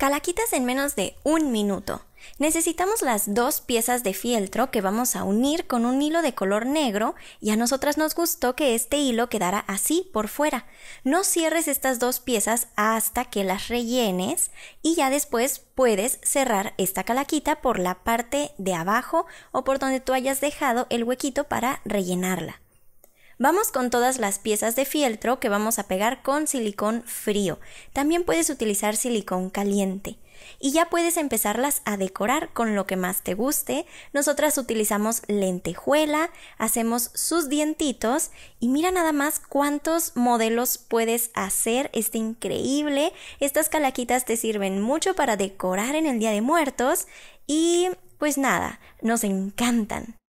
Calaquitas en menos de un minuto. Necesitamos las dos piezas de fieltro que vamos a unir con un hilo de color negro y a nosotras nos gustó que este hilo quedara así por fuera. No cierres estas dos piezas hasta que las rellenes y ya después puedes cerrar esta calaquita por la parte de abajo o por donde tú hayas dejado el huequito para rellenarla. Vamos con todas las piezas de fieltro que vamos a pegar con silicón frío. También puedes utilizar silicón caliente. Y ya puedes empezarlas a decorar con lo que más te guste. Nosotras utilizamos lentejuela, hacemos sus dientitos y mira nada más cuántos modelos puedes hacer. Está increíble. Estas calaquitas te sirven mucho para decorar en el Día de Muertos y pues nada, nos encantan.